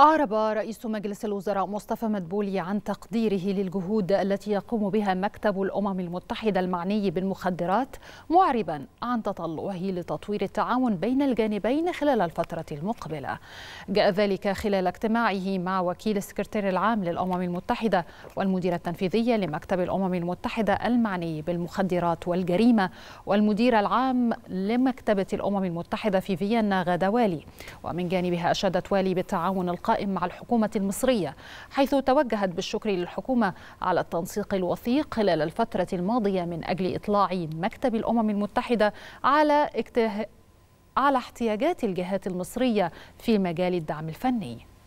أعرب رئيس مجلس الوزراء مصطفى مدبولي عن تقديره للجهود التي يقوم بها مكتب الأمم المتحدة المعني بالمخدرات معربا عن تطلعه لتطوير التعاون بين الجانبين خلال الفترة المقبلة جاء ذلك خلال اجتماعه مع وكيل السكرتير العام للأمم المتحدة والمديرة التنفيذية لمكتب الأمم المتحدة المعني بالمخدرات والجريمة والمدير العام لمكتبة الأمم المتحدة في فيينا والي ومن جانبها أشادت والي بالتعاون القادم لقاء مع الحكومة المصرية حيث توجهت بالشكر للحكومة على التنسيق الوثيق خلال الفترة الماضية من أجل إطلاع مكتب الأمم المتحدة على اكته... على احتياجات الجهات المصرية في مجال الدعم الفني